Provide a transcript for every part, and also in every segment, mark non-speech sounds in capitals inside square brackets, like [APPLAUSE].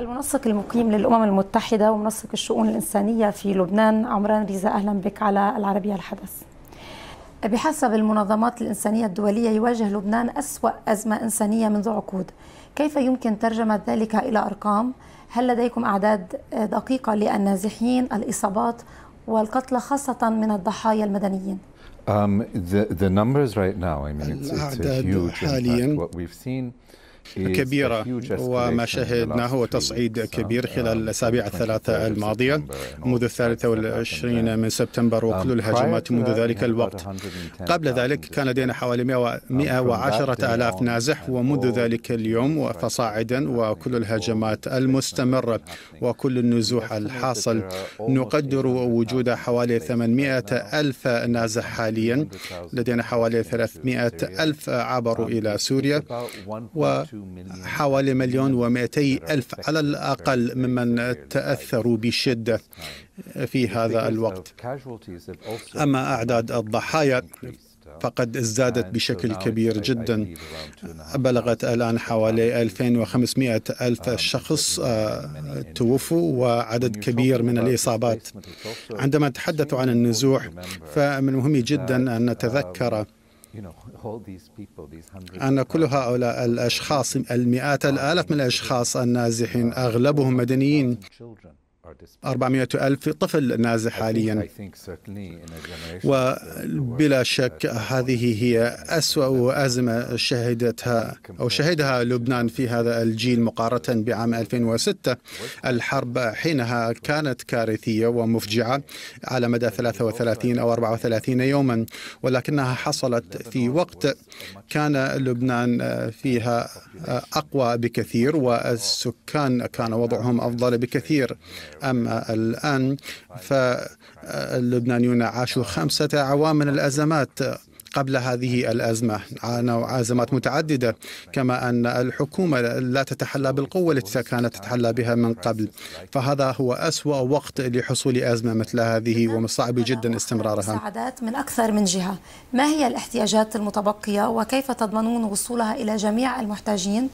المنسق المقيم للأمم المتحدة ومنسق الشؤون الإنسانية في لبنان عمران ريزا أهلا بك على العربية الحدث بحسب المنظمات الإنسانية الدولية يواجه لبنان أسوأ أزمة إنسانية منذ عقود كيف يمكن ترجمة ذلك إلى أرقام؟ هل لديكم أعداد دقيقة للنازحين الإصابات والقتلى خاصة من الضحايا المدنيين؟ Um, the, the numbers right now, I mean, it's, it's a huge impact. What we've seen كبيرة وما شهدناه هو تصعيد كبير خلال الأسابيع الثلاثة الماضية منذ الثالثة والعشرين من سبتمبر um, وكل الهجمات منذ ذلك الوقت قبل ذلك كان لدينا حوالي 110 ألاف نازح ومنذ ذلك اليوم فصاعدا وكل الهجمات المستمرة وكل النزوح الحاصل نقدر وجود حوالي 800 ألف نازح حاليا لدينا حوالي 300 ألف عبروا um, إلى سوريا و حوالي مليون ومئتي ألف على الأقل ممن تأثروا بشدة في هذا الوقت أما أعداد الضحايا uh, فقد ازدادت بشكل كبير جدا بلغت الآن حوالي 2500 ألف شخص آه، توفوا وعدد كبير من الإصابات عندما تحدثوا عن النزوح فمن المهم جدا أن uh, نتذكر [LAUGHS] أن كل هؤلاء الأشخاص المئات الآلاف من الأشخاص النازحين uh, أغلبهم uh, مدنيين 400 ألف طفل نازح حاليا وبلا شك هذه هي أسوأ أزمة شهدتها أو شهدها لبنان في هذا الجيل مقارنة بعام 2006 الحرب حينها كانت كارثية ومفجعة على مدى 33 أو 34 يوما ولكنها حصلت في وقت كان لبنان فيها أقوى بكثير والسكان كان وضعهم أفضل بكثير أما الآن فاللبنانيون عاشوا خمسة أعوام من الأزمات قبل هذه الأزمة عانوا أزمات متعددة كما أن الحكومة لا تتحلى بالقوة التي كانت تتحلى بها من قبل فهذا هو أسوأ وقت لحصول أزمة مثل هذه ومن الصعب جدا استمرارها مساعدات من أكثر من جهة ما هي الاحتياجات المتبقية وكيف تضمنون وصولها إلى جميع المحتاجين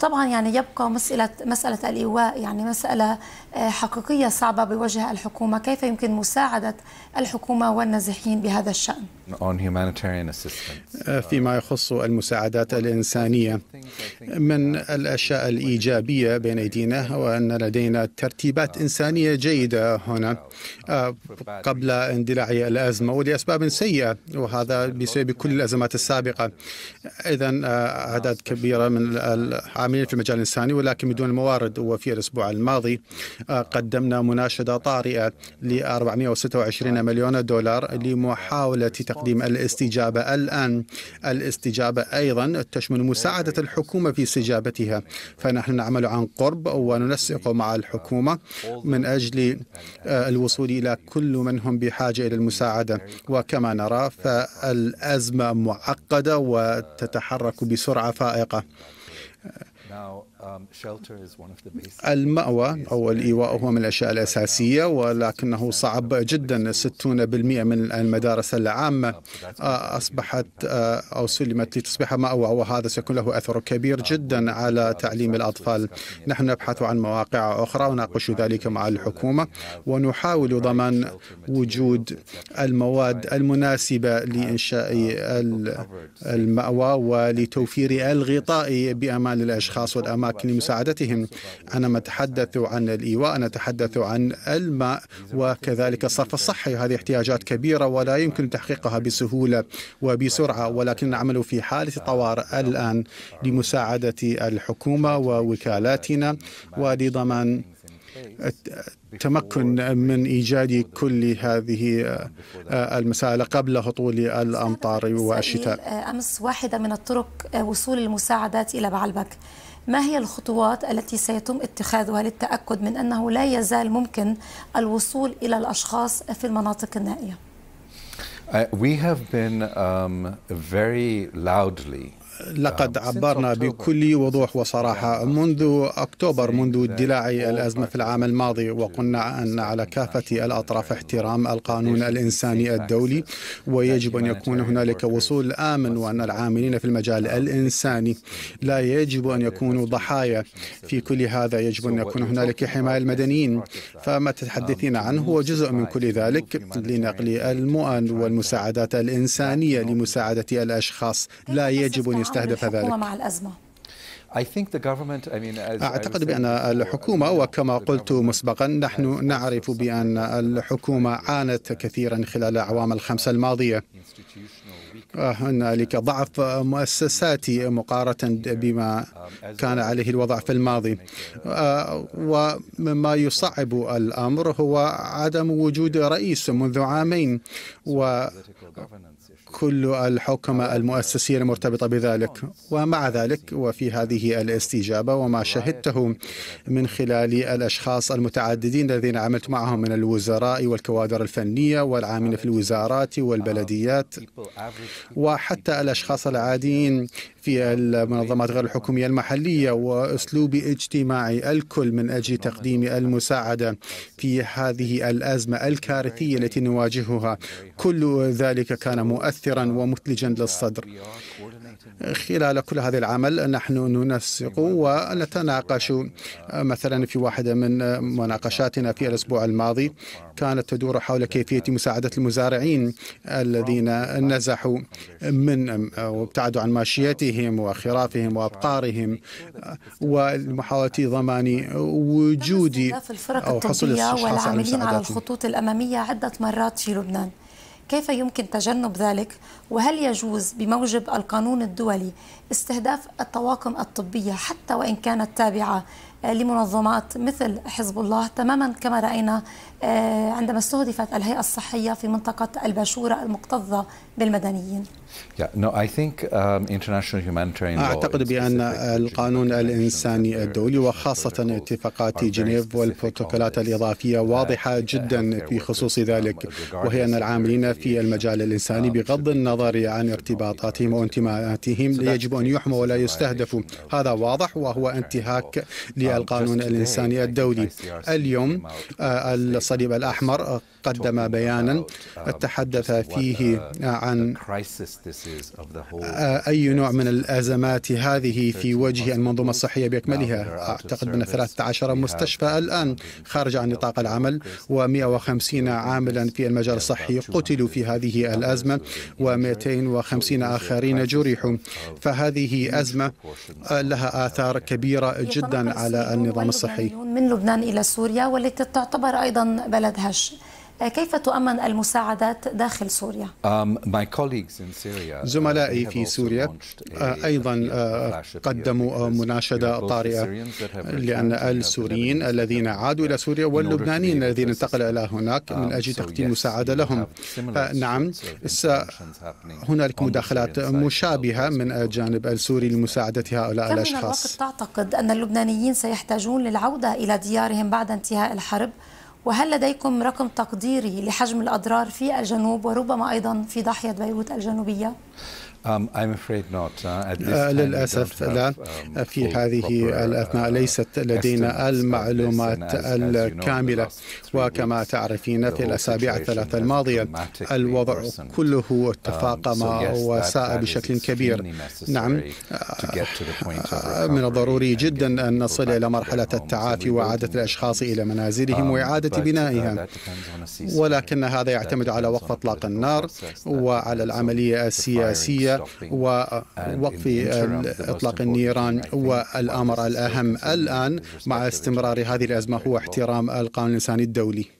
طبعا يعني يبقى مسألة مسألة الإيواء يعني مسألة آه، حقيقية صعبة بوجه الحكومة كيف يمكن مساعدة الحكومة والنازحين بهذا الشأن آه، فيما يخص المساعدات الإنسانية من الأشياء الإيجابية بين أيدينا هو أن لدينا ترتيبات إنسانية جيدة هنا آه، قبل اندلاع الأزمة ولأسباب سيئة وهذا بسبب كل الأزمات السابقة إذا آه، أعداد كبيرة من العاملين في المجال الإنساني ولكن بدون الموارد وفي الأسبوع الماضي قدمنا مناشدة طارئة ل 426 مليون دولار لمحاولة تقديم تقديم الاستجابة الآن الاستجابة أيضا تشمل مساعدة الحكومة في استجابتها فنحن نعمل عن قرب وننسق مع الحكومة من أجل آه، الوصول إلى كل من هم بحاجة إلى المساعدة وكما نرى فالأزمة معقدة وتتحرك بسرعة فائقة Um, [LAUGHS] المأوى أو الإيواء هو من الأشياء الأساسية ولكنه صعب جدا 60% من المدارس العامة uh, آه، أصبحت آه، أو سلمت لتصبح مأوى وهذا سيكون له أثر uh, كبير جدا على تعليم الأطفال نحن نبحث عن مواقع أخرى ونناقش ذلك مع الحكومة ونحاول ضمان وجود المواد المناسبة uh, لإنشاء المأوى ولتوفير الغطاء بأمان الأشخاص والأمان أماكن لمساعدتهم أنا أتحدث عن الإيواء أنا أتحدث عن الماء وكذلك الصرف الصحي هذه احتياجات كبيرة ولا يمكن تحقيقها بسهولة وبسرعة ولكن نعمل في حالة طوارئ الآن لمساعدة الحكومة ووكالاتنا ولضمان تمكن من ايجاد كل هذه آه، المسائل قبل هطول الامطار والشتاء. آه، امس واحده من الطرق آه، وصول المساعدات الى بعلبك. ما هي الخطوات التي سيتم اتخاذها للتأكد من أنه لا يزال ممكن الوصول إلى الأشخاص في المناطق النائية? Uh, we have been um, very loudly لقد عبرنا بكل وضوح وصراحة منذ أكتوبر منذ اندلاع الأزمة في العام الماضي وقلنا أن على كافة الأطراف uh, احترام القانون الإنساني الدولي ويجب أن يكون هنالك وصول آمن وأن العاملين في المجال uh, الإنساني لا يجب أن يكونوا ضحايا في كل هذا يجب أن يكون هنالك حماية المدنيين فما تتحدثين um, عنه هو جزء من كل ذلك لنقل المؤن والمساعدات الإنسانية لمساعدة الأشخاص لا يجب أن يستهدف ذلك مع الأزمة أعتقد بأن الحكومة وكما قلت مسبقا نحن نعرف بأن الحكومة عانت كثيرا خلال الأعوام الخمسة الماضية هنالك ضعف مؤسساتي مقارنة بما um, كان عليه الوضع في الماضي آه، وما يصعب الأمر هو عدم وجود رئيس منذ عامين و كل الحكم المؤسسية المرتبطة بذلك ومع ذلك وفي هذه الاستجابة وما شهدته من خلال الأشخاص المتعددين الذين عملت معهم من الوزراء والكوادر الفنية والعاملين في الوزارات والبلديات وحتى الأشخاص العاديين في المنظمات غير الحكومية المحلية وأسلوب اجتماعي الكل من أجل تقديم المساعدة في هذه الأزمة الكارثية التي نواجهها كل ذلك كان مؤثرا مؤثرا ومثلجا للصدر خلال كل هذا العمل نحن ننسق ونتناقش مثلا في واحدة من مناقشاتنا في الأسبوع الماضي كانت تدور حول كيفية مساعدة المزارعين الذين نزحوا من وابتعدوا عن ماشيتهم وخرافهم وأبقارهم ومحاولة ضمان وجود أو حصول الفرق والعاملين على الخطوط الأمامية عدة مرات في لبنان كيف يمكن تجنب ذلك وهل يجوز بموجب القانون الدولي استهداف الطواقم الطبية حتى وإن كانت تابعة لمنظمات مثل حزب الله تماما كما رأينا آه، عندما استهدفت الهيئة الصحية في منطقة الباشورة المكتظة بالمدنيين um, أعتقد بأن القانون الإنساني الدولي وخاصة اتفاقات جنيف والبروتوكولات الإضافية uh, واضحة uh, جدا في خصوص ذلك وهي أن العاملين في المجال الإنساني um, بغض النظر عن ارتباطاتهم وانتماءاتهم يجب أن يحموا ولا يستهدفوا um, هذا واضح وهو انتهاك للقانون الإنساني الدولي اليوم الصليب الأحمر آه. قدم بيانا تحدث فيه عن أي نوع من الأزمات هذه في وجه المنظومة الصحية بأكملها أعتقد أن 13 مستشفى الآن خارج عن نطاق العمل و150 عاملا في المجال الصحي قتلوا في هذه الأزمة و250 آخرين جرحوا فهذه أزمة لها آثار كبيرة جدا على النظام الصحي من لبنان إلى سوريا والتي تعتبر أيضا بلد هش كيف تؤمن المساعدات داخل سوريا؟ um, uh, زملائي في سوريا uh, أيضا uh, قدموا مناشدة طارئة لأن السوريين الذين عادوا إلى سوريا واللبنانيين الذين انتقلوا إلى هناك من um, أجل تقديم مساعدة لهم آه، نعم هنالك مداخلات مشابهة من الجانب السوري لمساعدة هؤلاء الأشخاص كم من الوقت تعتقد أن اللبنانيين سيحتاجون للعودة إلى ديارهم بعد انتهاء الحرب؟ وهل لديكم رقم تقديري لحجم الأضرار في الجنوب وربما أيضا في ضاحية بيروت الجنوبية؟ Um, uh, uh, للأسف لا um, uh, في هذه الأثناء ليست لدينا المعلومات الكاملة وكما تعرفين في الأسابيع الثلاثة الماضية الوضع كله um, تفاقم وساء بشكل كبير نعم آه، من الضروري جدا أن نصل إلى مرحلة التعافي وعادة الأشخاص إلى منازلهم وإعادة بنائها ولكن هذا يعتمد على وقف اطلاق النار وعلى العملية السياسية ووقف إطلاق النيران والأمر الأهم الآن مع استمرار هذه الأزمة هو احترام القانون الإنساني الدولي